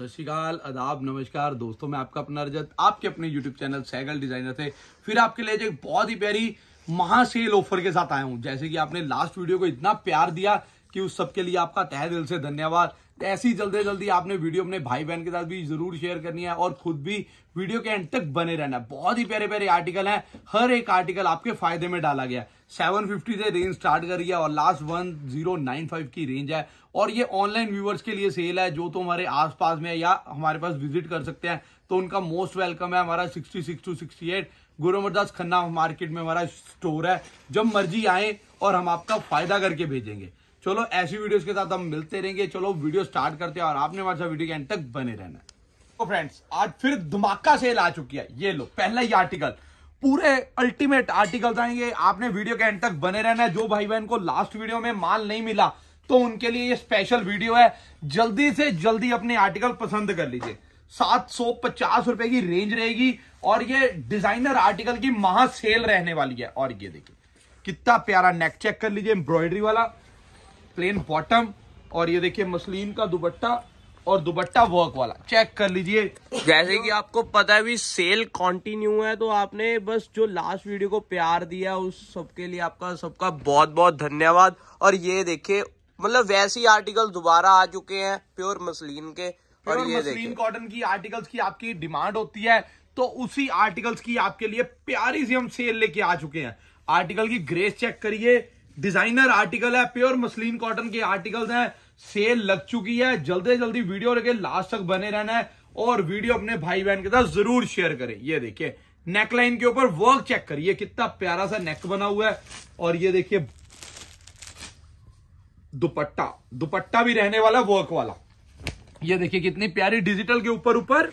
सत श्रीकाल अदाब नमस्कार दोस्तों मैं आपका अपना रजत आपके अपने यूट्यूब चैनल सैगल डिजाइनर से फिर आपके लिए एक बहुत ही प्यारी महासेल ऑफर के साथ आया हूँ जैसे कि आपने लास्ट वीडियो को इतना प्यार दिया कि उस सब के लिए आपका तह दिल से धन्यवाद तो ऐसी जल्दी जल्दी आपने वीडियो अपने भाई बहन के साथ भी जरूर शेयर करनी है और खुद भी वीडियो के एंड तक बने रहना बहुत ही प्यारे प्यारे आर्टिकल हैं हर एक आर्टिकल आपके फायदे में डाला गया सेवन फिफ्टी से रेंज स्टार्ट रही है और last one zero nine five की रेंज है और ये ऑनलाइन व्यूवर्स के लिए सेल है जो तो हमारे पास में है या हमारे पास विजिट कर सकते हैं तो उनका मोस्ट वेलकम है हमारा सिक्स टू एट गुरु अमरदास खन्ना मार्केट में हमारा स्टोर है जब मर्जी आए और हम आपका फायदा करके भेजेंगे चलो ऐसी वीडियोस के साथ हम मिलते रहेंगे चलो वीडियो स्टार्ट करते हैं और आपने हमारे साथ वीडियो के एंड तक बने रहना तो फ्रेंड्स आज फिर धमाका सेल आ चुकी है ये लो पहला ही आर्टिकल पूरे अल्टीमेट आर्टिकल्स आएंगे आपने वीडियो के एंड तक बने रहना है जो भाई बहन को लास्ट वीडियो में माल नहीं मिला तो उनके लिए ये स्पेशल वीडियो है जल्दी से जल्दी अपने आर्टिकल पसंद कर लीजिए सात सौ पचास रुपए की रेंज रहेगी और ये डिजाइनर आर्टिकल की महा सेल रहने वाली है और ये देखिए कितना प्यारा नेक चेक कर लीजिए एम्ब्रॉयडरी वाला प्लेन बॉटम और ये देखिए मसलिन का दुबट्टा और दुबट्टा वर्क वाला चेक कर लीजिए जैसे कि आपको पता है भी सेल कंटिन्यू है तो आपने बस जो लास्ट वीडियो को प्यार दिया उस सबके लिए आपका सबका बहुत बहुत धन्यवाद और ये देखिए मतलब वैसे ही आर्टिकल दोबारा आ चुके हैं प्योर मसलिन के प्योर और ये मसलिन कॉटन की आर्टिकल्स की आपकी डिमांड होती है तो उसी आर्टिकल्स की आपके लिए प्यारी सी हम सेल लेके आ चुके हैं आर्टिकल की ग्रेस चेक करिए डिजाइनर आर्टिकल है प्योर मसलिन कॉटन के आर्टिकल्स हैं सेल लग चुकी है जल्दी जल्दी वीडियो लेके लास्ट तक बने रहना है और वीडियो अपने भाई बहन के साथ जरूर शेयर करें ये देखिए नेकलाइन के ऊपर वर्क चेक करिए कितना प्यारा सा नेक बना हुआ है और ये देखिए दुपट्टा दुपट्टा भी रहने वाला वर्क वाला ये देखिए कितनी प्यारी डिजिटल के ऊपर ऊपर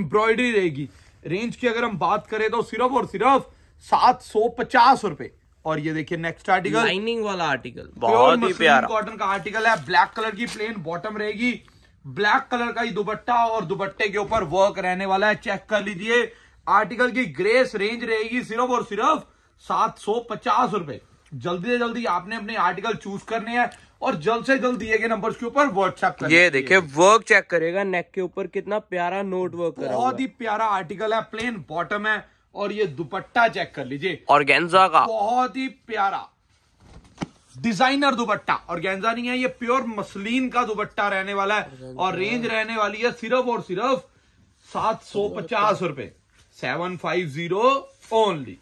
एम्ब्रॉयडरी रहेगी रेंज की अगर हम बात करें तो सिर्फ और सिर्फ सात सौ पचास रुपए और ये देखिए नेक्स्ट आर्टिकल लाइनिंग वाला आर्टिकल बहुत ही प्यारा कॉटन का आर्टिकल है ब्लैक कलर की प्लेन बॉटम रहेगी ब्लैक कलर का ही दुपट्टा और दुपट्टे के ऊपर वर्क रहने वाला है चेक कर लीजिए आर्टिकल की ग्रेस रेंज रहेगी सिर्फ और सिर्फ सात सौ पचास रुपए जल्दी से जल्दी आपने अपने आर्टिकल चूज करने हैं और जल्द से जल्द दिए गए नंबर के ऊपर वर्क चेक ये देखिए वर्क चेक करेगा नेक के ऊपर कितना प्यारा नोट वर्क बहुत ही प्यारा आर्टिकल है प्लेन बॉटम है और ये दुपट्टा चेक कर लीजिए और गेंजा का बहुत ही प्यारा डिजाइनर दुपट्टा और गेंजा नहीं है ये प्योर मसलिन का दुपट्टा रहने वाला है और रेंज रहने वाली है सिर्फ और सिर्फ सात सौ पचास रुपए सेवन फाइव जीरो ओनली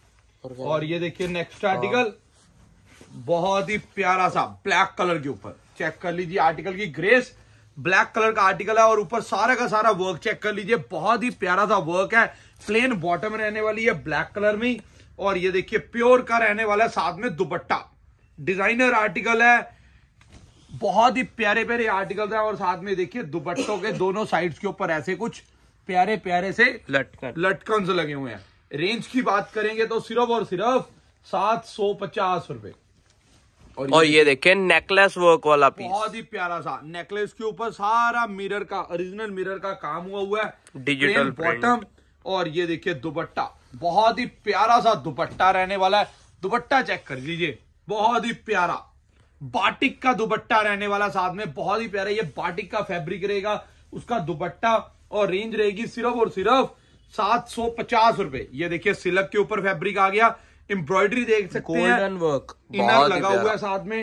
और ये देखिए नेक्स्ट हाँ। आर्टिकल बहुत ही प्यारा सा ब्लैक कलर के ऊपर चेक कर लीजिए आर्टिकल की ग्रेस ब्लैक कलर का आर्टिकल है और ऊपर सारा का सारा वर्क चेक कर लीजिए बहुत ही प्यारा सा वर्क है प्लेन बॉटम रहने वाली है ब्लैक कलर में और ये देखिए प्योर का रहने वाला है साथ में दुपट्टा डिजाइनर आर्टिकल है बहुत ही प्यारे प्यारे आर्टिकल है और साथ में देखिए दुपट्टों के दोनों साइड्स के ऊपर ऐसे कुछ प्यारे प्यारे से लटकन लटकन से लगे हुए हैं रेंज की बात करेंगे तो सिर्फ और सिर्फ सात सौ पचास रुपए और, और ये देखे नेकलेस वर्क वाला पीस बहुत ही प्यारा सा नेकलेस के ऊपर सारा मिरर का ओरिजिनल मिरर का काम हुआ हुआ है डिजिटल बॉटम और ये देखिए दुपट्टा बहुत ही प्यारा सा दुपट्टा रहने वाला है दुपट्टा चेक कर लीजिए बहुत ही प्यारा बाटिक का दुपट्टा रहने वाला साथ में बहुत ही प्यारा ये बाटिक का फैब्रिक रहेगा उसका दुपट्टा और रेंज रहेगी सिर्फ और सिर्फ सात सौ पचास रुपए ये देखिए सिलक के ऊपर फैब्रिक आ गया एम्ब्रॉयडरी देख सकते हैं गोल्डन वर्क इनर लगा हुआ है साथ में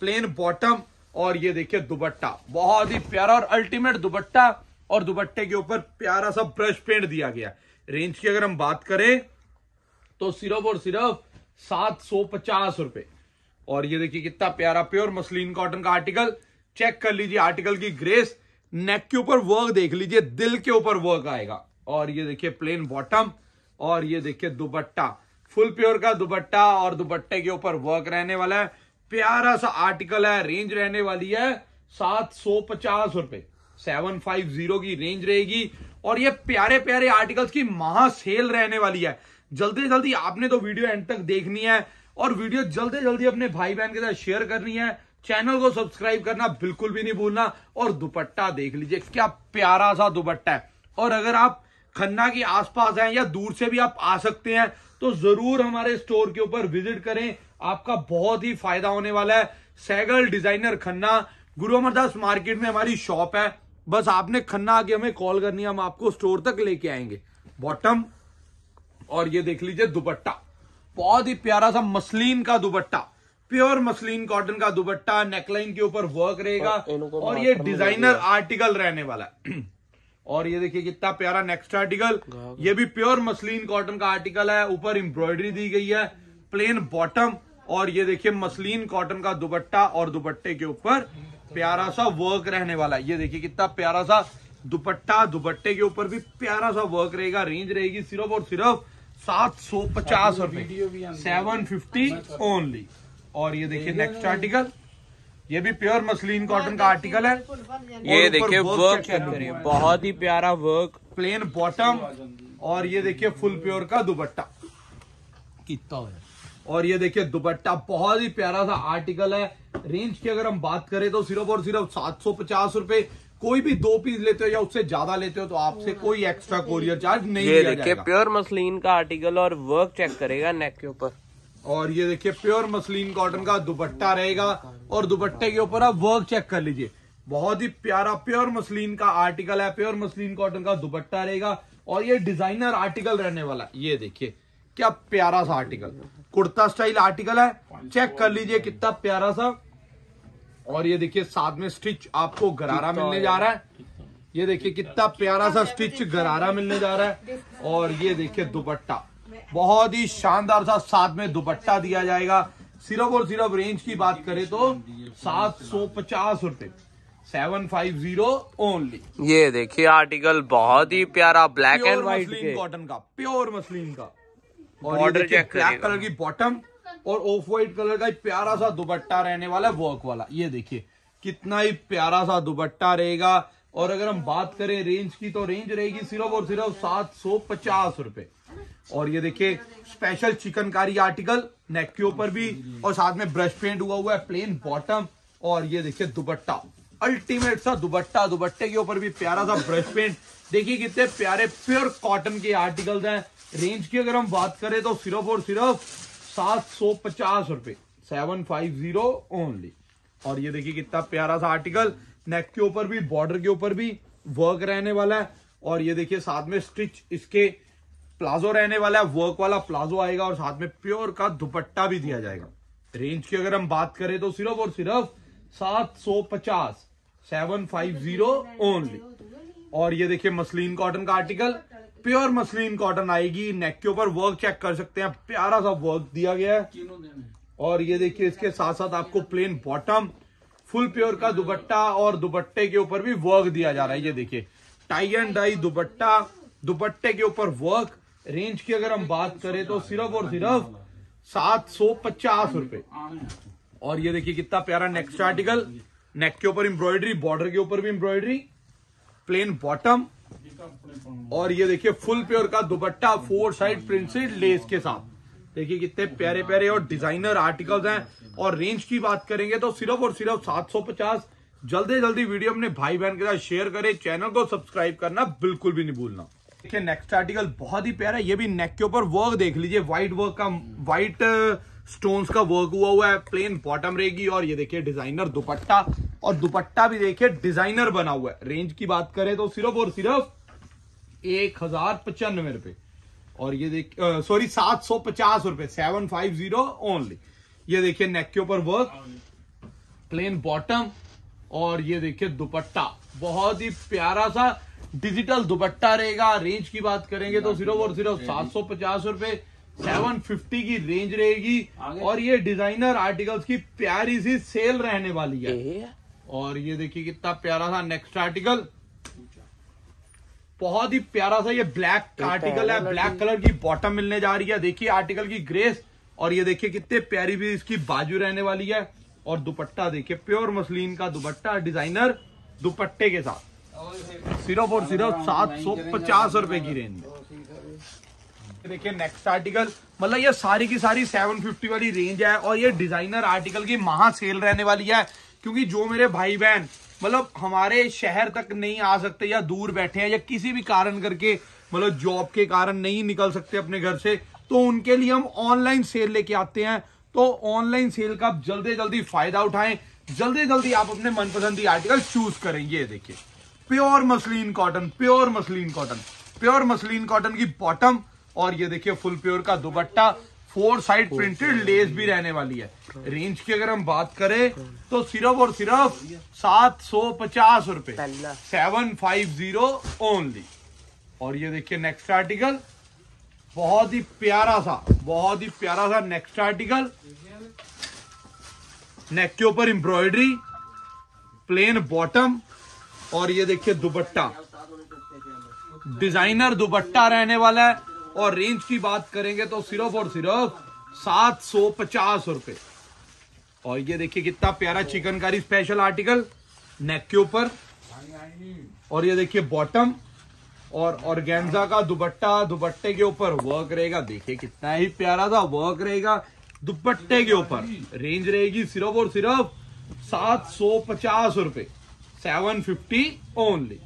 प्लेन बॉटम और ये देखिए दुपट्टा बहुत ही प्यारा और अल्टीमेट दुपट्टा और दुपट्टे के ऊपर प्यारा सा ब्रश पेंट दिया गया रेंज की अगर हम बात करें तो सिर्फ और सिर्फ सात सौ पचास रुपए और ये देखिए कितना प्यारा प्योर मसलिन कॉटन का आर्टिकल चेक कर लीजिए आर्टिकल की ग्रेस नेक के ऊपर वर्क देख लीजिए दिल के ऊपर वर्क आएगा और ये देखिए प्लेन बॉटम और ये देखिए दुपट्टा फुल प्योर का दुपट्टा और दुपट्टे के ऊपर वर्क रहने वाला है प्यारा सा आर्टिकल है रेंज रहने वाली है सात सौ पचास रुपए सेवन फाइव जीरो की रेंज रहेगी और ये प्यारे प्यारे आर्टिकल्स की महा सेल रहने वाली है जल्दी जल्दी आपने तो वीडियो एंड तक देखनी है और वीडियो जल्दी जल्दी अपने भाई बहन के साथ शेयर करनी है चैनल को सब्सक्राइब करना बिल्कुल भी नहीं भूलना और दुपट्टा देख लीजिए क्या प्यारा सा दुपट्टा है और अगर आप खन्ना के आसपास हैं या दूर से भी आप आ सकते हैं तो जरूर हमारे स्टोर के ऊपर विजिट करें आपका बहुत ही फायदा होने वाला है सैगल डिजाइनर खन्ना गुरु अमरदास मार्केट में हमारी शॉप है बस आपने खन्ना आगे हमें कॉल करनी है हम आपको स्टोर तक लेके आएंगे बॉटम और ये देख लीजिए दुपट्टा बहुत ही प्यारा सा मसलिन का दुपट्टा प्योर मसलिन कॉटन का दुपट्टा नेकलाइन के ऊपर वर्क रहेगा और, और ये डिजाइनर आर्टिकल रहने वाला है और ये देखिए कितना प्यारा नेक्स्ट आर्टिकल ये भी प्योर मसलिन कॉटन का आर्टिकल है ऊपर एम्ब्रॉयडरी दी गई है प्लेन बॉटम और ये देखिए मसलिन कॉटन का दुपट्टा और दुपट्टे के ऊपर प्यारा सा वर्क रहने वाला है ये देखिए कितना प्यारा सा दुपट्टा दुपट्टे के ऊपर भी प्यारा सा वर्क रहेगा रेंज रहेगी सिर्फ और सिर्फ सात सौ पचास रुपए सेवन फिफ्टी ओनली और ये देखिए नेक्स्ट आर्टिकल ये भी प्योर मसलिन कॉटन का आर्टिकल है ये देखिए वर्क करिए बहुत ही प्यारा वर्क प्लेन बॉटम और ये देखिए फुल प्योर का दुपट्टा कितना है और ये देखिए दुपट्टा बहुत ही प्यारा सा आर्टिकल है रेंज की अगर हम बात करें तो सिर्फ और सिर्फ सात सौ पचास रूपए कोई भी दो पीस लेते हो या उससे ज्यादा लेते हो तो आपसे हाँ, कोई एक्स्ट्रा कोरियर चार्ज नहीं ये देखिए प्योर मसलिन का आर्टिकल और वर्क चेक करेगा नेक के ऊपर और ये देखिए प्योर मसलिन कॉटन का दुपट्टा रहेगा और दुपट्टे के ऊपर आप वर्क चेक कर लीजिए बहुत ही प्यारा प्योर मसलिन का आर्टिकल है प्योर मसलिन कॉटन का दुपट्टा रहेगा और ये डिजाइनर आर्टिकल रहने वाला ये देखिए क्या प्यारा सा आर्टिकल कुर्ता स्टाइल आर्टिकल है चेक कर लीजिए कितना प्यारा सा और ये देखिए साथ में स्टिच आपको गरारा मिलने जा रहा है ये देखिए कितना प्यारा सा स्टिच गरारा मिलने जा रहा है और ये देखिए दुपट्टा बहुत ही शानदार सा साथ में दुपट्टा दिया जाएगा सिर्फ और सिर्फ रेंज की बात करें तो सात सौ पचास रुपए सेवन फाइव जीरो ओनली ये देखिए आर्टिकल बहुत ही प्यारा ब्लैक एंड व्हाइट कॉटन का प्योर मसलिन का और ब्लैक कलर की बॉटम और ऑफ व्हाइट कलर का प्यारा सा दुपट्टा रहने वाला है वर्क वाला ये देखिए कितना ही प्यारा सा दुपट्टा रहेगा और अगर हम बात करें रेंज की तो रेंज रहेगी सिर्फ और सिर्फ सात सौ पचास रुपए और ये देखिए स्पेशल चिकनकारी आर्टिकल नेक के ऊपर भी और साथ में ब्रश पेंट हुआ हुआ है प्लेन बॉटम और ये देखिए दुपट्टा अल्टीमेट सा दुपट्टा दुपट्टे के ऊपर भी प्यारा सा ब्रश पेंट देखिए कितने प्यारे प्योर कॉटन के आर्टिकल्स हैं रेंज की अगर हम बात करें तो सिर्फ और सिर्फ सात सौ पचास रुपए सेवन फाइव जीरो ओनली और ये देखिए कितना प्यारा सा आर्टिकल नेक के ऊपर भी बॉर्डर के ऊपर भी वर्क रहने वाला है और ये देखिए साथ में स्टिच इसके प्लाजो रहने वाला है वर्क वाला प्लाजो आएगा और साथ में प्योर का दुपट्टा भी दिया जाएगा रेंज की अगर हम बात करें तो सिर्फ और सिर्फ सात सौ पचास सेवन फाइव जीरो ओनली और ये देखिए मसलिन कॉटन का आर्टिकल प्योर मसलिन कॉटन आएगी नेक के ऊपर वर्क चेक कर सकते हैं प्यारा सा वर्क दिया गया है और ये देखिए इसके साथ साथ आपको प्लेन बॉटम फुल प्योर का दुपट्टा और दुपट्टे के ऊपर भी वर्क दिया जा रहा है ये देखिए टाई एंड डाई दुपट्टा दुपट्टे के ऊपर वर्क रेंज की अगर हम बात करें तो सिर्फ और सिर्फ सात सौ पचास रुपए और ये देखिए कितना प्यारा नेक्स्ट आर्टिकल नेक के ऊपर एम्ब्रॉयडरी बॉर्डर के ऊपर भी एम्ब्रॉयडरी प्लेन बॉटम और ये देखिए फुल प्योर का dupatta four side printed lace के साथ देखिए कितने प्यारे प्यारे और डिजाइनर आर्टिकल्स हैं और रेंज की बात करेंगे तो सिर्फ और सिर्फ 750 जल्दी जल्दी वीडियो अपने भाई बहन के साथ शेयर करें चैनल को सब्सक्राइब करना बिल्कुल भी नहीं भूलना ठीक है नेक्स्ट आर्टिकल बहुत ही प्यारा ये भी नेक के ऊपर वर्क देख लीजिए व्हाइट वर्क का व्हाइट स्टोन्स uh, का वर्क हुआ हुआ है प्लेन बॉटम रहेगी और ये देखिए डिजाइनर दुपट्टा और दुपट्टा भी देखिए डिजाइनर बना हुआ है रेंज की बात करें तो सिर्फ और सिर्फ एक हजार पचानवे रुपए और ये देख सॉरी uh, सात सौ पचास रुपए सेवन फाइव जीरो ओनली ये देखिए नेक के ऊपर वर्क प्लेन बॉटम और ये देखिए दुपट्टा बहुत ही प्यारा सा डिजिटल दुपट्टा रहेगा रेंज की बात करेंगे तो सिर्फ और सिर्फ सात सौ पचास रूपए सेवन फिफ्टी की रेंज रहेगी और ये डिजाइनर आर्टिकल्स की प्यारी सी सेल रहने वाली है और ये देखिए कितना प्यारा सा नेक्स्ट आर्टिकल बहुत ही प्यारा सा ये ब्लैक आर्टिकल तो है ब्लैक कलर की बॉटम मिलने जा रही है देखिए आर्टिकल की ग्रेस और ये देखिए कितने प्यारी भी इसकी बाजू रहने वाली है और दुपट्टा देखिए प्योर मसलिन का दुपट्टा डिजाइनर दुपट्टे के साथ सिर्फ और सिर्फ सात सौ पचास रुपए की रेंज में देखिए नेक्स्ट आर्टिकल मतलब ये सारी की सारी फिफ्टी वाली रेंज है और ये डिजाइनर आर्टिकल की महा सेल रहने वाली है क्योंकि जो मेरे भाई बहन मतलब हमारे शहर तक नहीं आ सकते या दूर बैठे हैं या किसी भी कारण करके मतलब जॉब के कारण नहीं निकल सकते अपने घर से तो उनके लिए हम ऑनलाइन सेल लेके आते हैं तो ऑनलाइन सेल का जल्दी जल्दी फायदा उठाएं जल्दी जल्दी आप अपने मनपसंद आर्टिकल चूज करें ये देखिए pure muslin cotton pure muslin cotton pure muslin cotton की बॉटम और ये देखिए फुल प्योर का dupatta four side printed lace भी रहने वाली है रेंज की अगर हम बात करें तो सिर्फ और सिर्फ सात सौ पचास रुपए सेवन फाइव जीरो ओनली और ये देखिए नेक्स्ट आर्टिकल बहुत ही प्यारा सा बहुत ही प्यारा सा नेक्स्ट आर्टिकल नेक के ऊपर एम्ब्रॉयडरी प्लेन बॉटम और ये देखिए दुपट्टा डिजाइनर दुपट्टा रहने वाला है और रेंज की बात करेंगे तो सिर्फ और सिर्फ सात सौ पचास रुपए और ये देखिए कितना प्यारा चिकनकारी स्पेशल आर्टिकल नेक के ऊपर और ये देखिए बॉटम और ऑर्गेन्जा का दुपट्टा दुपट्टे के ऊपर वर्क रहेगा देखिए कितना ही प्यारा था वर्क रहेगा दुपट्टे के ऊपर रेंज रहेगी सिर्फ और सिर्फ सात सौ पचास रुपए सेवन फिफ्टी ओनली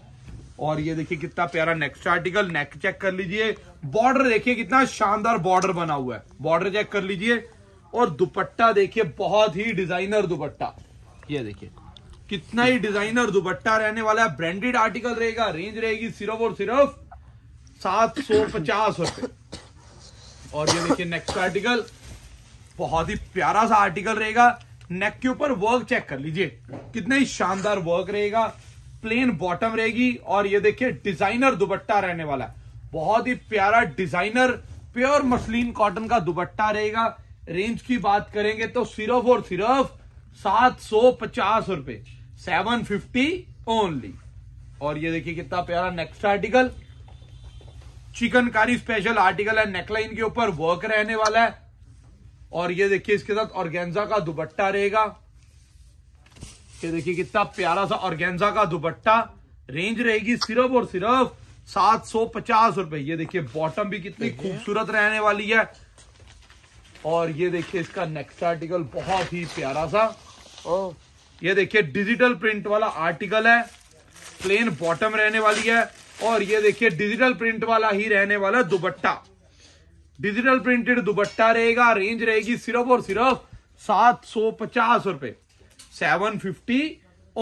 और ये देखिए कितना प्यारा नेक्स्ट आर्टिकल नेक चेक कर लीजिए बॉर्डर देखिए कितना शानदार बॉर्डर बना हुआ है बॉर्डर चेक कर लीजिए और दुपट्टा देखिए बहुत ही डिजाइनर दुपट्टा ये देखिए कितना ही डिजाइनर दुपट्टा रहने वाला है ब्रांडेड आर्टिकल रहेगा रेंज रहेगी सिर्फ और सिर्फ सात सौ पचास रुपए और ये देखिए नेक्स्ट आर्टिकल बहुत ही प्यारा सा आर्टिकल रहेगा नेक के ऊपर वर्क चेक कर लीजिए कितना ही शानदार वर्क रहेगा प्लेन बॉटम रहेगी और ये देखिए डिजाइनर दुपट्टा रहने वाला है बहुत ही प्यारा डिजाइनर प्योर मसलिन कॉटन का दुपट्टा रहेगा रेंज की बात करेंगे तो सिर्फ और सिर्फ सात सौ पचास रुपए सेवन फिफ्टी ओनली और ये देखिए कितना प्यारा next article chikankari special article है नेकलाइन के ऊपर वर्क रहने वाला है और ये देखिए इसके साथ ऑर्गेन्जा का दुपट्टा रहेगा ये देखिए कितना प्यारा सा ऑर्गेन्जा का दुपट्टा रेंज रहेगी सिर्फ और सिर्फ सात सौ पचास रुपए ये देखिए बॉटम भी कितनी खूबसूरत रहने वाली है और ये देखिए इसका नेक्स्ट आर्टिकल बहुत ही प्यारा सा ओ ये देखिए डिजिटल प्रिंट वाला आर्टिकल है प्लेन बॉटम रहने वाली है और ये देखिए डिजिटल प्रिंट वाला ही रहने वाला दुबट्टा डिजिटल प्रिंटेड दुबट्टा रहेगा रेंज रहेगी सिर्फ और सिर्फ सात सौ पचास रुपए सेवन फिफ्टी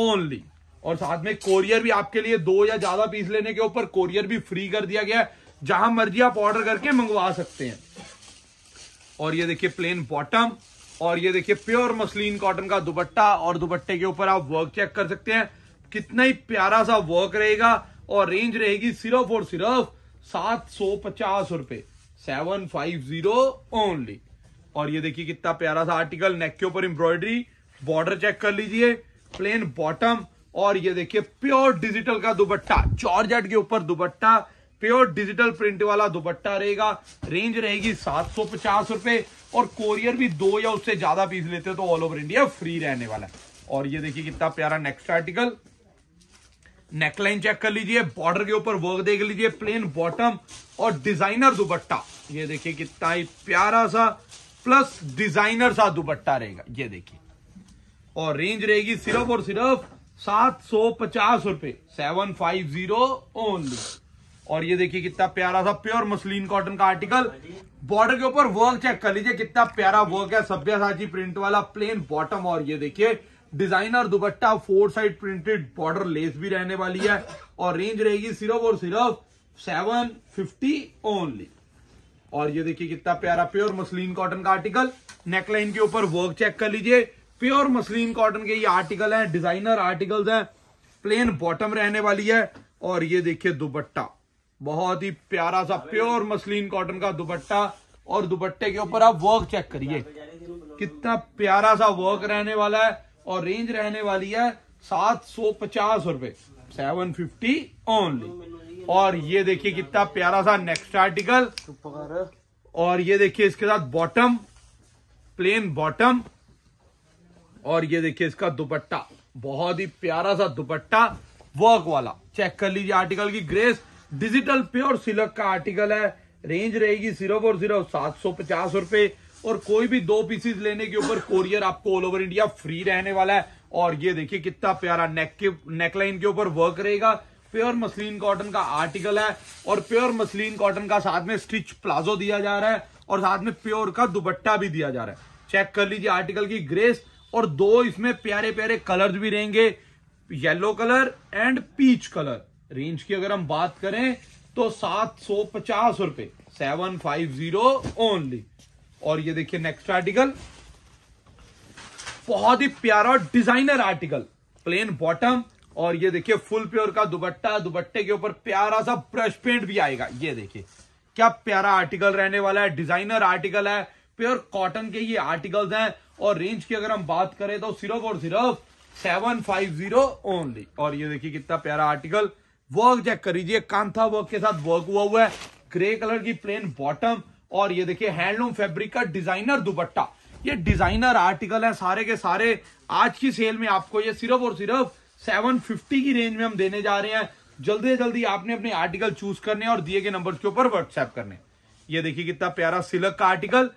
ओनली और साथ में कोरियर भी आपके लिए दो या ज्यादा पीस लेने के ऊपर कोरियर भी फ्री कर दिया गया है जहां मर्जी आप ऑर्डर करके मंगवा सकते हैं और ये देखिए प्लेन बॉटम और ये देखिए प्योर मसलिन कॉटन का दुपट्टा और दुपट्टे के ऊपर आप वर्क चेक कर सकते हैं कितना ही प्यारा सा वर्क रहेगा और रेंज रहेगी सिर्फ और सिर्फ सात सौ पचास रुपए सेवन फाइव जीरो ओनली और ये देखिए कितना प्यारा सा आर्टिकल नेक के ऊपर एम्ब्रॉयडरी बॉर्डर चेक कर लीजिए प्लेन बॉटम और ये देखिए प्योर डिजिटल का दुपट्टा जॉर्जेट के ऊपर दुपट्टा प्योर डिजिटल प्रिंट वाला दुपट्टा रहेगा रेंज रहेगी सात सौ पचास रुपए और कोरियर भी दो या उससे ज्यादा पीस लेते हो तो ऑल ओवर इंडिया फ्री रहने वाला है और ये देखिए कितना प्यारा नेक्स्ट आर्टिकल नेकलाइन चेक कर लीजिए बॉर्डर के ऊपर वर्क देख लीजिए प्लेन बॉटम और डिजाइनर दुपट्टा ये देखिए कितना ही प्यारा सा प्लस डिजाइनर सा दुपट्टा रहेगा ये देखिए और रेंज रहेगी सिर्फ और सिर्फ सात सौ पचास रुपए सेवन फाइव जीरो ओनली और ये देखिए कितना प्यारा सा प्योर मसलिन कॉटन का आर्टिकल बॉर्डर के ऊपर वर्क चेक कर लीजिए कितना प्यारा वर्क है सभ्यासाची प्रिंट वाला प्लेन बॉटम और ये देखिए designer dupatta four side printed border lace भी रहने वाली है और रेंज रहेगी सिर्फ और सिर्फ सेवन फिफ्टी ओनली और ये देखिए कितना प्यारा प्योर मसलिन कॉटन का आर्टिकल नेकलाइन के ऊपर वर्क चेक कर लीजिए प्योर मसलिन कॉटन के ये आर्टिकल है डिजाइनर आर्टिकल्स है प्लेन बॉटम रहने वाली है और ये देखिए दुपट्टा बहुत ही प्यारा सा प्योर मसलिन कॉटन का दुपट्टा और दुपट्टे के ऊपर आप वर्क चेक करिए कितना प्यारा सा वर्क रहने वाला है और रेंज रहने वाली है सात सौ पचास रुपए सेवन फिफ्टी ओनली और ये देखिए कितना प्यारा सा नेक्स्ट आर्टिकल और ये देखिए इसके साथ बॉटम प्लेन बॉटम और ये देखिए इसका दुपट्टा बहुत ही प्यारा सा दुपट्टा वर्क वाला चेक कर लीजिए आर्टिकल की ग्रेस डिजिटल प्योर सिल्क का आर्टिकल है रेंज रहेगी सिर्फ और सिर्फ सात सौ पचास रुपए और कोई भी दो पीसीज लेने के ऊपर कोरियर आपको ऑल ओवर इंडिया फ्री रहने वाला है और ये देखिए कितना प्यारा नेक के नेकलाइन के ऊपर वर्क रहेगा प्योर मसलिन कॉटन का आर्टिकल है और प्योर मसलिन कॉटन का साथ में स्टिच प्लाजो दिया जा रहा है और साथ में प्योर का दुपट्टा भी दिया जा रहा है चेक कर लीजिए आर्टिकल की ग्रेस और दो इसमें प्यारे प्यारे कलर्स भी रहेंगे yellow colour and peach colour range की अगर हम बात करें तो सात सौ पचास रुपए सेवन फाइव जीरो ओनली और ये देखिए नेक्स्ट आर्टिकल बहुत ही प्यारा डिजाइनर आर्टिकल प्लेन बॉटम और ये देखिए फुल प्योर का दुबट्टा दुबट्टे के ऊपर प्यारा सा ब्रश पेंट भी आएगा ये देखिए क्या प्यारा आर्टिकल रहने वाला है डिजाइनर आर्टिकल है प्योर कॉटन के ये आर्टिकल्स हैं और रेंज की अगर हम बात करें तो सिर्फ और सिर्फ सेवन फाइव जीरो ओनली और ये देखिए कितना प्यारा आर्टिकल वर्क चेक कर लीजिए कांथा वर्क के साथ वर्क हुआ हुआ है ग्रे कलर की प्लेन बॉटम और ये देखिए हैंडलूम फैब्रिक का डिजाइनर दुपट्टा ये डिजाइनर आर्टिकल है सारे के सारे आज की सेल में आपको ये सिर्फ और सिर्फ 750 की रेंज में हम देने जा रहे हैं जल्दी से जल्दी आपने अपने आर्टिकल चूज करने और दिए गए नंबर के ऊपर व्हाट्सएप करने ये देखिए कितना प्यारा सिलक का आर्टिकल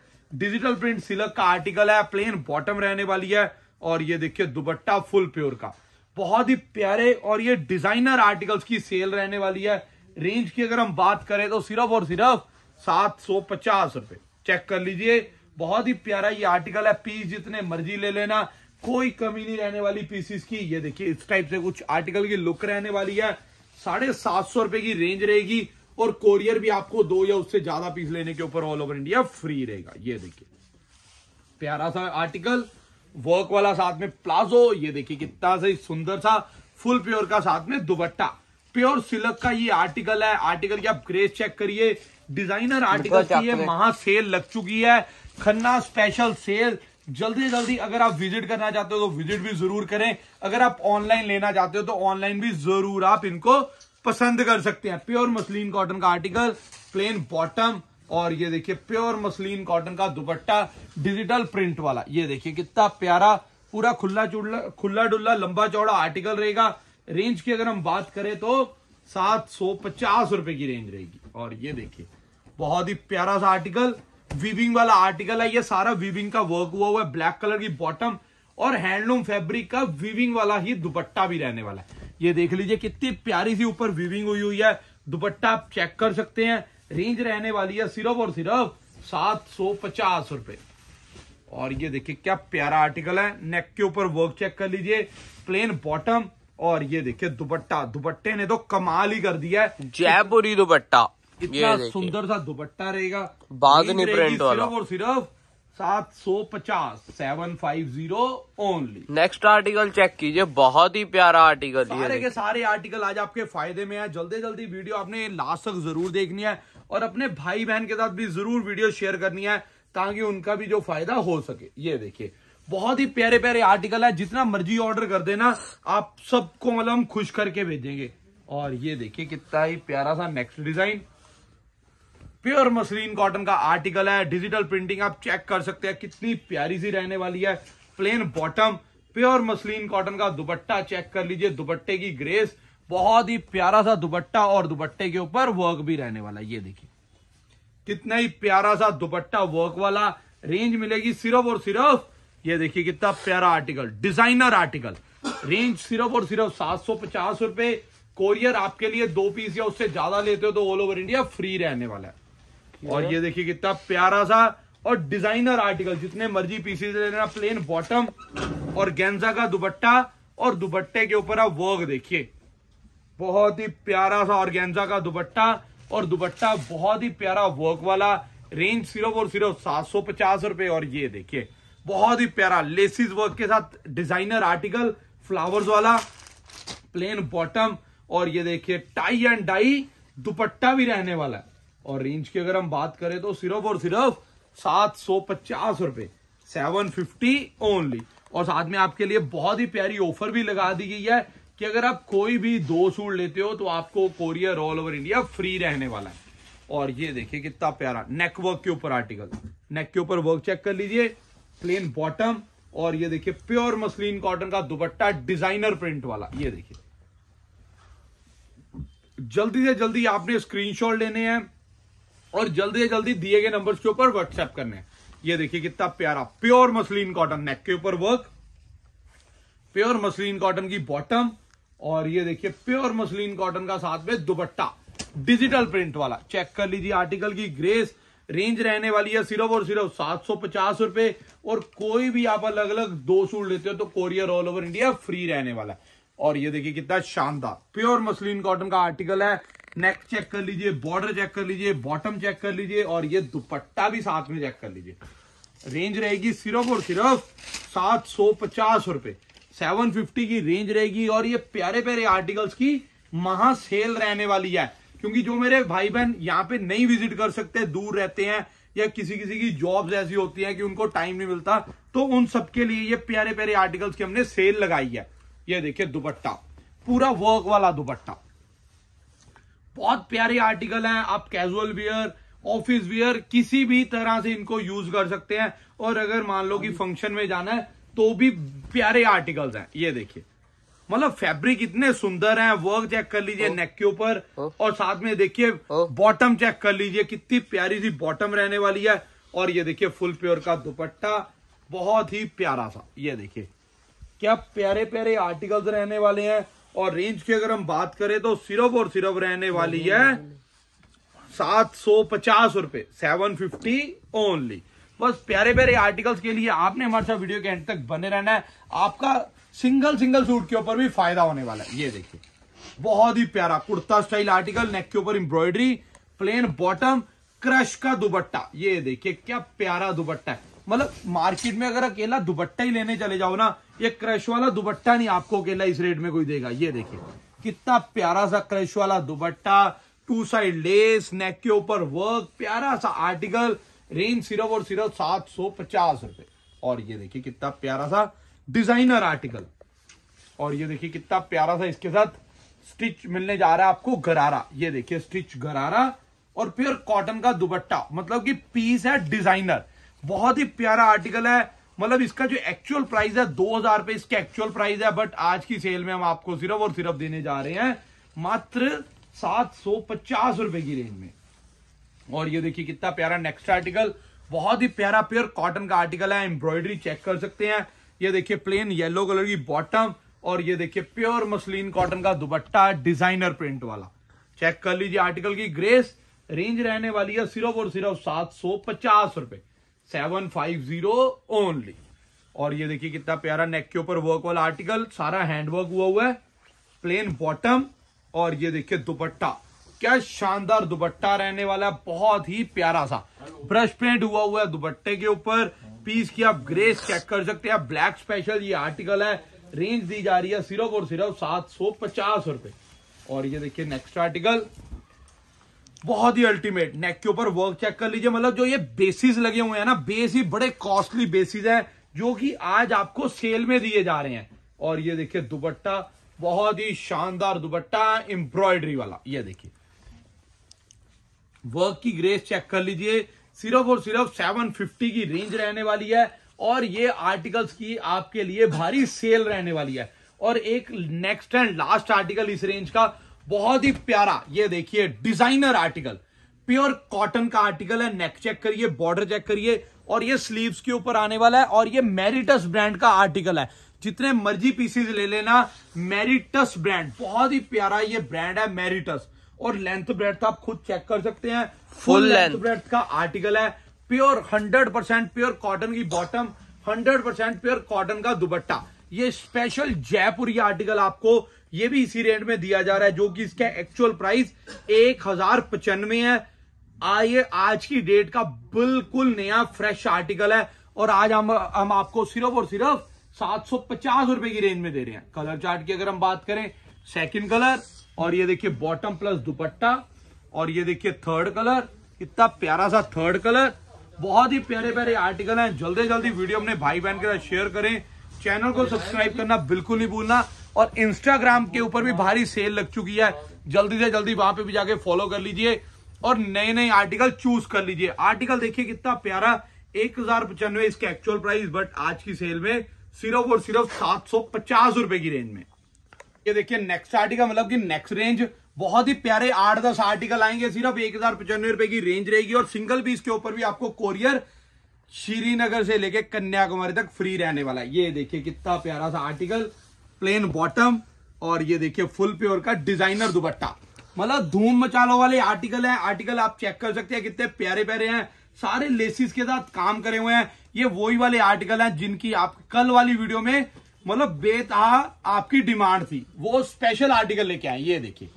डिजिटल प्रिंट सिलक का आर्टिकल है प्लेन बॉटम रहने वाली है और ये देखिए दुपट्टा फुल प्योर का बहुत ही प्यारे और ये डिजाइनर आर्टिकल्स की सेल रहने वाली है रेंज की अगर हम बात करें तो सिर्फ और सिर्फ सात सौ पचास रुपए चेक कर लीजिए बहुत ही प्यारा ये आर्टिकल है पीस जितने मर्जी ले लेना कोई कमी नहीं रहने वाली पीसीस की ये देखिए इस टाइप से कुछ आर्टिकल की लुक रहने वाली है साढ़े सात सौ रुपए की रेंज रहेगी और कोरियर भी आपको दो या उससे ज्यादा पीस लेने के ऊपर ऑल ओवर इंडिया फ्री रहेगा ये देखिए प्यारा सा आर्टिकल वर्क वाला साथ में प्लाजो ये देखिए कितना सही सुंदर सा फुल प्योर का साथ में दुबट्टा प्योर सिल्क का ये आर्टिकल है आर्टिकल की आप ग्रेस चेक करिए डिजाइनर आर्टिकल की ये महा सेल लग चुकी है खन्ना स्पेशल सेल जल्दी जल्दी अगर आप विजिट करना चाहते हो तो विजिट भी जरूर करें अगर आप ऑनलाइन लेना चाहते हो तो ऑनलाइन भी जरूर आप इनको पसंद कर सकते हैं प्योर मसलिन कॉटन का आर्टिकल प्लेन बॉटम और ये देखिए प्योर मसलिन कॉटन का दुपट्टा डिजिटल प्रिंट वाला ये देखिए कितना प्यारा पूरा खुला चुड़ला खुला डुल्ला लंबा चौड़ा आर्टिकल रहेगा रेंज की अगर हम बात करें तो सात सौ पचास रुपए की रेंज रहेगी और ये देखिए बहुत ही प्यारा सा आर्टिकल वीविंग वाला आर्टिकल है ये सारा वीविंग का वर्क हुआ हुआ है ब्लैक कलर की बॉटम और हैंडलूम फैब्रिक का वीविंग वाला ही दुपट्टा भी रहने वाला है ये देख लीजिए कितनी प्यारी सी ऊपर वीविंग हुई हुई है दुपट्टा आप चेक कर सकते हैं रेंज रहने वाली है सिर्फ और सिर्फ सात सौ पचास रुपए और ये देखिए क्या प्यारा आर्टिकल है नेक के ऊपर वर्क चेक कर लीजिए प्लेन बॉटम और ये देखिए दुपट्टा दुपट्टे ने तो कमाल ही कर दिया है जयपुरी दुपट्टा इतना सुंदर सा दुपट्टा रहेगा बागनी प्रिंट सिर्फ और सिर्फ सात सौ पचास seven five zero only next article check कीजिए बहुत ही प्यारा आर्टिकल सारे के सारे आर्टिकल आज आपके फायदे में है जल्दी जल्दी वीडियो आपने लास्ट तक जरूर देखनी है और अपने भाई बहन के साथ भी जरूर वीडियो शेयर करनी है ताकि उनका भी जो फायदा हो सके ये देखिए बहुत ही प्यारे प्यारे आर्टिकल है जितना मर्जी ऑर्डर कर देना आप सबको मतलब खुश करके भेजेंगे और ये देखिए कितना ही प्यारा सा next design pure muslin cotton का आर्टिकल है डिजिटल प्रिंटिंग आप चेक कर सकते हैं कितनी प्यारी सी रहने वाली है plain bottom pure muslin cotton का दुपट्टा चेक कर लीजिए दुपट्टे की ग्रेस बहुत ही प्यारा सा दुपट्टा और दुपट्टे के ऊपर वर्क भी रहने वाला ये देखिए कितना ही प्यारा सा दुपट्टा वर्क वाला रेंज मिलेगी सिर्फ और सिर्फ ये देखिए कितना प्यारा आर्टिकल डिजाइनर आर्टिकल रेंज सिर्फ और सिर्फ सात सौ पचास रुपए कोरियर आपके लिए दो पीस या उससे ज्यादा लेते हो तो ऑल ओवर इंडिया फ्री रहने वाला है और ये देखिए कितना प्यारा सा और डिजाइनर आर्टिकल जितने मर्जी पीसेज लेना प्लेन बॉटम और गेंजा का दुपट्टा और दुपट्टे के ऊपर आप वर्क देखिए बहुत ही प्यारा सा ऑर्गेन्जा का दुपट्टा और दुपट्टा बहुत ही प्यारा वर्क वाला रेंज सिर्फ और सिर्फ सात सौ पचास रुपए और ये देखिए बहुत ही प्यारा लेसिस वर्क के साथ डिजाइनर आर्टिकल फ्लावर्स वाला प्लेन बॉटम और ये देखिए टाई एंड डाई दुपट्टा भी रहने वाला है और रेंज की अगर हम बात करें तो सिर्फ और सिर्फ सात सौ पचास रुपए सेवन फिफ्टी ओनली और साथ में आपके लिए बहुत ही प्यारी ऑफर भी लगा दी गई है कि अगर आप कोई भी दो सूट लेते हो तो आपको courier all over India free रहने वाला है और ये देखिए कितना प्यारा नेकवर्क के ऊपर आर्टिकल नेक के ऊपर वर्क चेक कर लीजिए प्लेन बॉटम और ये देखिए प्योर मसलिन कॉटन का दुपट्टा डिजाइनर प्रिंट वाला ये देखिए जल्दी से जल्दी आपने स्क्रीनशॉट लेने हैं और जल्दी से जल्दी दिए गए नंबर्स के ऊपर व्हाट्सएप करने हैं ये देखिए कितना प्यारा प्योर मसलिन कॉटन नेक के ऊपर वर्क प्योर मसलिन कॉटन की बॉटम और ये देखिए प्योर मसलिन कॉटन का साथ में दुपट्टा डिजिटल प्रिंट वाला चेक कर लीजिए आर्टिकल की ग्रेस रेंज रहने वाली है सिर्फ और सिर्फ सात सौ पचास रुपए और कोई भी आप अलग अलग दो सूट लेते हो तो courier all over India free रहने वाला है और ये देखिए कितना शानदार प्योर मसलिन कॉटन का आर्टिकल है नेक चेक कर लीजिए बॉर्डर चेक कर लीजिए बॉटम चेक कर लीजिए और ये दुपट्टा भी साथ में चेक कर लीजिए रेंज रहेगी सिर्फ और सिर्फ सात सौ पचास रुपए 750 की रेंज रहेगी और ये प्यारे प्यारे आर्टिकल्स की महा सेल रहने वाली है क्योंकि जो मेरे भाई बहन यहाँ पे नहीं विजिट कर सकते दूर रहते हैं या किसी किसी की जॉब्स ऐसी होती हैं कि उनको टाइम नहीं मिलता तो उन सबके लिए ये प्यारे प्यारे आर्टिकल्स की हमने सेल लगाई है ये देखिए दुपट्टा पूरा वर्क वाला दुपट्टा बहुत प्यारे आर्टिकल हैं आप कैजुअल वियर ऑफिस वियर किसी भी तरह से इनको यूज कर सकते हैं और अगर मान लो कि फंक्शन हाँ में जाना है तो भी प्यारे आर्टिकल्स हैं ये देखिए मतलब फैब्रिक इतने सुंदर हैं वर्क चेक कर लीजिए नेक oh. के ऊपर oh. और साथ में देखिए बॉटम oh. चेक कर लीजिए कितनी प्यारी सी बॉटम रहने वाली है और ये देखिए फुल प्योर का दुपट्टा बहुत ही प्यारा सा ये देखिए क्या प्यारे प्यारे आर्टिकल्स रहने वाले हैं और रेंज की अगर हम बात करें तो सिर्फ और सिर्फ रहने वाली है सात सौ पचास रुपए सेवन फिफ्टी ओनली बस प्यारे प्यारे आर्टिकल्स के लिए आपने हमारे साथ वीडियो के एंड तक बने रहना है आपका सिंगल सिंगल सूट के ऊपर भी फायदा होने वाला है ये देखिए बहुत ही प्यारा कुर्ता स्टाइल आर्टिकल नेक के ऊपर एम्ब्रॉयडरी प्लेन बॉटम क्रश का दुबट्टा ये देखिए क्या प्यारा दुबट्टा है मतलब मार्केट में अगर अकेला दुबट्टा ही लेने चले जाओ ना ये क्रश वाला दुबट्टा नहीं आपको अकेला इस रेट में कोई देगा ये देखिए कितना प्यारा सा क्रश वाला dupatta two side lace neck के ऊपर वर्क प्यारा सा आर्टिकल रेन सिर्फ और सिर्फ सात सौ पचास रुपए और ये देखिए कितना प्यारा सा डिजाइनर आर्टिकल और ये देखिए कितना प्यारा सा इसके साथ स्टिच मिलने जा रहा है आपको गरारा ये देखिए स्टिच गरारा और प्योर कॉटन का दुपट्टा मतलब कि पीस है डिजाइनर बहुत ही प्यारा आर्टिकल है मतलब इसका जो एक्चुअल प्राइस है दो हजार रुपए इसका एक्चुअल प्राइस है बट आज की सेल में हम आपको सिर्फ और सिर्फ देने जा रहे हैं मात्र सात सौ पचास रुपए की रेंज में और ये देखिए कितना प्यारा नेक्स्ट आर्टिकल बहुत ही प्यारा प्योर कॉटन का आर्टिकल है एम्ब्रॉयडरी चेक कर सकते हैं ये देखिए प्लेन येलो कलर की बॉटम और ये देखिए प्योर मसलिन कॉटन का दुपट्टा डिजाइनर प्रिंट वाला चेक कर लीजिए आर्टिकल की ग्रेस रेंज रहने वाली है सिर्फ और सिर्फ सात सौ पचास रुपए सेवन फाइव जीरो ओनली और ये देखिए कितना प्यारा नेक के ऊपर वर्क वाला आर्टिकल सारा हैंडवर्क हुआ हुआ है प्लेन बॉटम और ये देखिए दुपट्टा क्या शानदार दुपट्टा रहने वाला है बहुत ही प्यारा सा ब्रश पेंट हुआ हुआ है दुपट्टे के ऊपर पीस की आप ग्रेस चेक कर सकते हैं ब्लैक स्पेशल ये आर्टिकल है रेंज दी जा रही है सिर्फ और सिर्फ सात सौ पचास रुपए और ये देखिए नेक्स्ट आर्टिकल बहुत ही अल्टीमेट नेक के ऊपर वर्क चेक कर लीजिए मतलब जो ये बेसिस लगे हुए हैं ना बेस ही बड़े कॉस्टली बेसिस है जो कि आज आपको सेल में दिए जा रहे हैं और ये देखिए दुपट्टा बहुत ही शानदार दुपट्टा एम्ब्रॉयडरी वाला ये देखिए वर्क की ग्रेस चेक कर लीजिए सिर्फ और सिर्फ सेवन फिफ्टी की रेंज रहने वाली है और ये आर्टिकल्स की आपके लिए भारी सेल रहने वाली है और एक नेक्स्ट एंड लास्ट आर्टिकल इस रेंज का बहुत ही प्यारा ये देखिए डिजाइनर आर्टिकल प्योर कॉटन का आर्टिकल है नेक चेक करिए बॉर्डर चेक करिए और ये स्लीव्स के ऊपर आने वाला है और ये मेरिटस ब्रांड का आर्टिकल है जितने मर्जी पीसेज ले लेना मेरिटस ब्रांड बहुत ही प्यारा ये ब्रांड है मेरिटस और लेंथ ब्रेथ आप खुद चेक कर सकते हैं फुल लेंथ ब्रेथ का आर्टिकल है pure hundred percent pure cotton की bottom hundred percent pure cotton का दुपट्टा ये स्पेशल जयपुरी आर्टिकल आपको ये भी इसी रेट में दिया जा रहा है जो कि इसका एक्चुअल प्राइस एक हजार पचानवे है आइए आज की डेट का बिल्कुल नया फ्रेश आर्टिकल है और आज हम हम आपको सिर्फ और सिर्फ सात सौ पचास रुपए की रेंज में दे रहे हैं कलर चार्ट की अगर हम बात करें सेकंड कलर और ये देखिए बॉटम प्लस दुपट्टा और ये देखिए थर्ड कलर कितना प्यारा सा थर्ड कलर बहुत ही प्यारे प्यारे आर्टिकल हैं जल्दी जल्दी वीडियो अपने भाई बहन के साथ शेयर करें चैनल को सब्सक्राइब करना बिल्कुल नहीं भूलना और इंस्टाग्राम के ऊपर भी भारी सेल लग चुकी है जल्दी से जल्दी वहां पे भी जाके फॉलो कर लीजिए और नए नए आर्टिकल चूज कर लीजिए आर्टिकल देखिए कितना प्यारा एक हजार पचानवे इसके एक्चुअल प्राइस बट आज की सेल में सिर्फ और सिर्फ सात सौ पचास रुपए की रेंज में ये देखिए नेक्स्ट आर्टिकल मतलब कि नेक्स्ट रेंज बहुत ही प्यारे आठ दस आर्टिकल आएंगे सिर्फ एक हजार पचानवे रुपए की रेंज रहेगी और सिंगल पीस के ऊपर भी आपको कोरियर श्रीनगर से लेके कन्याकुमारी तक फ्री रहने वाला है ये देखिए कितना प्यारा सा आर्टिकल प्लेन बॉटम और ये देखिए फुल प्योर का डिजाइनर दुपट्टा मतलब धूम मचालो वाले आर्टिकल है आर्टिकल आप चेक कर सकते हैं कितने प्यारे प्यारे हैं सारे लेसिस के साथ काम करे हुए हैं ये वही वाले आर्टिकल हैं जिनकी आप कल वाली वीडियो में मतलब बेतहा आपकी डिमांड थी वो स्पेशल आर्टिकल लेके आए ये देखिए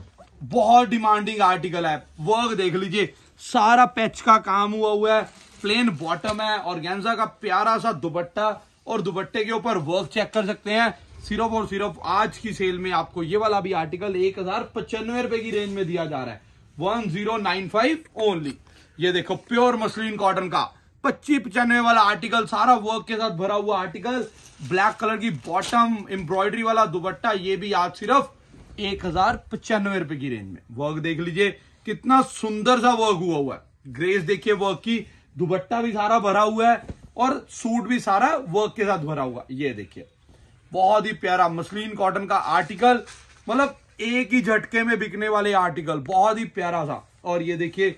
बहुत डिमांडिंग आर्टिकल है वर्क देख लीजिए सारा पैच का काम हुआ हुआ है प्लेन बॉटम है और गेंजा का प्यारा सा दुपट्टा और दुपट्टे के ऊपर वर्क चेक कर सकते हैं सिर्फ और सिर्फ आज की सेल में आपको ये वाला भी आर्टिकल एक हजार पचानवे रुपए की रेंज में दिया जा रहा है one zero nine five only ये देखो प्योर मसलिन कॉटन का पच्चीस पचानवे वाला आर्टिकल सारा वर्क के साथ भरा हुआ आर्टिकल ब्लैक कलर की बॉटम एम्ब्रॉयडरी वाला दुबट्टा ये भी आज सिर्फ एक हजार पचानवे रुपए की रेंज में वर्क देख लीजिए कितना सुंदर सा वर्क हुआ हुआ है ग्रेस देखिए वर्क की दुबट्टा भी सारा भरा हुआ है और सूट भी सारा वर्क के साथ भरा हुआ ये देखिए बहुत ही प्यारा मसलिन कॉटन का आर्टिकल मतलब एक ही झटके में बिकने वाले आर्टिकल बहुत ही प्यारा सा और ये देखिए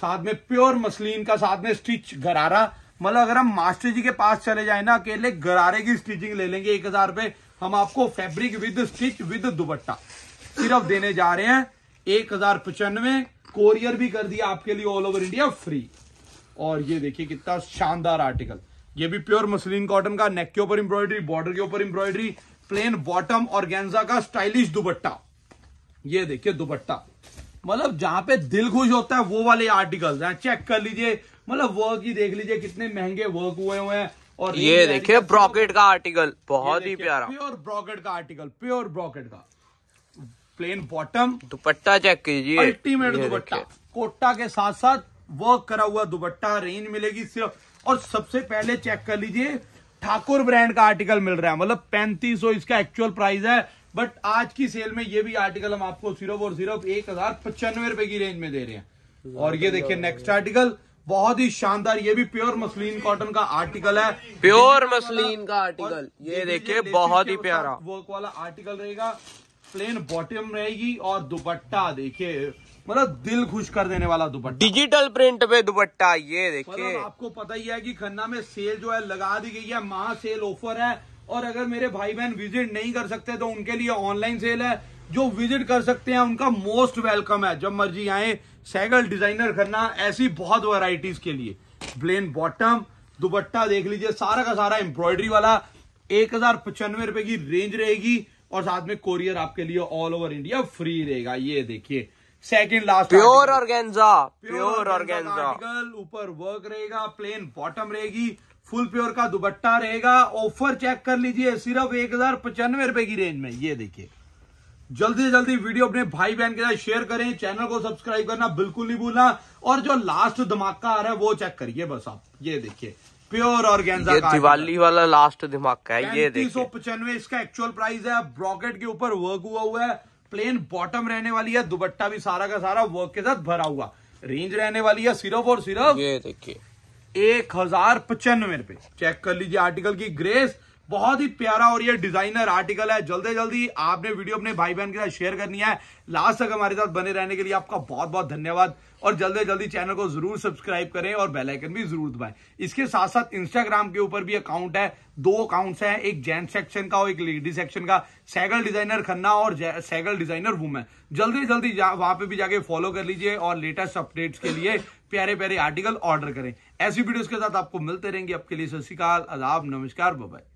साथ में प्योर मसलिन का साथ में स्टिच घरारा मतलब अगर हम मास्टर जी के पास चले जाए ना अकेले गरारे की स्टिचिंग ले लेंगे एक हजार रुपए हम आपको fabric with stitch with dupatta सिर्फ देने जा रहे हैं एक हजार पचानवे कोरियर भी कर दिया आपके लिए ऑल ओवर इंडिया फ्री और ये देखिए कितना शानदार आर्टिकल ये भी प्योर मसलिन कॉटन का नेक के ऊपर एम्ब्रॉयडरी बॉर्डर के ऊपर एम्ब्रॉयडरी प्लेन बॉटम और गेंजा का स्टाइलिश दुपट्टा ये देखिए दुपट्टा मतलब जहां पे दिल खुश होता है वो वाले आर्टिकल्स हैं चेक कर लीजिए मतलब वर्क ही देख लीजिए कितने महंगे वर्क हुए हुए हैं और ये देखिए ब्रॉकेट का आर्टिकल बहुत ही प्यारा प्योर ब्रॉकेट का आर्टिकल प्योर ब्रॉकेट का प्लेन बॉटम दुपट्टा चेक कीजिए अल्टीमेट दुपट्टा कोटा के साथ साथ वर्क करा हुआ दुपट्टा रेंज मिलेगी सिर्फ और सबसे पहले चेक कर लीजिए ठाकुर ब्रांड का आर्टिकल मिल रहा है मतलब पैंतीस इसका एक्चुअल प्राइस है बट आज की सेल में ये भी आर्टिकल हम आपको सिर्फ और सिर्फ एक हजार पचानवे रुपए की रेंज में दे रहे हैं और ये देखिए नेक्स्ट आर्टिकल बहुत ही शानदार ये भी प्योर मसलिन कॉटन का आर्टिकल है प्योर मसलिन का आर्टिकल ये देखिए बहुत ही प्यारा वर्क वाला आर्टिकल रहेगा प्लेन बॉटम रहेगी और दुपट्टा देखिए मतलब दिल खुश कर देने वाला दुपट्टा डिजिटल प्रिंट पे दुपट्टा ये देखिए मतलब आपको पता ही है कि खन्ना में सेल जो है लगा दी गई है महा सेल ऑफर है और अगर मेरे भाई बहन विजिट नहीं कर सकते तो उनके लिए ऑनलाइन सेल है जो विजिट कर सकते हैं उनका मोस्ट वेलकम है जब मर्जी आए सैगल डिजाइनर करना ऐसी बहुत वैरायटीज के लिए प्लेन बॉटम दुबट्टा देख लीजिए सारा का सारा एम्ब्रॉयडरी वाला एक हजार पचानवे रुपए की रेंज रहेगी और साथ में कोरियर आपके लिए ऑल ओवर इंडिया फ्री रहेगा ये देखिए second last pure organza pure organza article ऊपर वर्क रहेगा प्लेन बॉटम रहेगी फुल प्योर का दुबट्टा रहेगा ऑफर चेक कर लीजिए सिर्फ एक हजार पचानवे रुपए की रेंज में ये देखिए जल्दी से जल्दी वीडियो अपने भाई बहन के साथ शेयर करें चैनल को सब्सक्राइब करना बिल्कुल नहीं भूलना और जो लास्ट धमाका आ रहा है वो चेक करिए बस आप ये देखिए प्योर और ये दिवाली वाला लास्ट धमाका है ये सौ पचानवे इसका एक्चुअल प्राइस है ब्रॉकेट के ऊपर वर्क हुआ हुआ है प्लेन बॉटम रहने वाली है दुपट्टा भी सारा का सारा वर्क के साथ भरा हुआ रेंज रहने वाली है सिर्फ और सिर्फ ये देखिए एक हजार पचानवे रुपए चेक कर लीजिए आर्टिकल की ग्रेस बहुत ही प्यारा और ये डिजाइनर आर्टिकल है जल्दी जल्दी आपने वीडियो अपने भाई बहन के साथ शेयर करनी है लास्ट तक हमारे साथ बने रहने के लिए आपका बहुत बहुत धन्यवाद और जल्दी जल्दी चैनल को जरूर सब्सक्राइब करें और बेल आइकन भी जरूर दबाएं इसके साथ साथ इंस्टाग्राम के ऊपर भी अकाउंट है दो अकाउंट्स हैं एक जेंट्स सेक्शन का और एक लेडीज सेक्शन का सैगल डिजाइनर खन्ना और सैगल डिजाइनर वुमेन जल्दी जल्दी वहां पे भी जाके फॉलो कर लीजिए और लेटेस्ट अपडेट्स के लिए प्यारे प्यारे आर्टिकल ऑर्डर करें ऐसी वीडियो के साथ आपको मिलते रहेंगे आपके लिए सत श्रीकाल आदाब नमस्कार बाय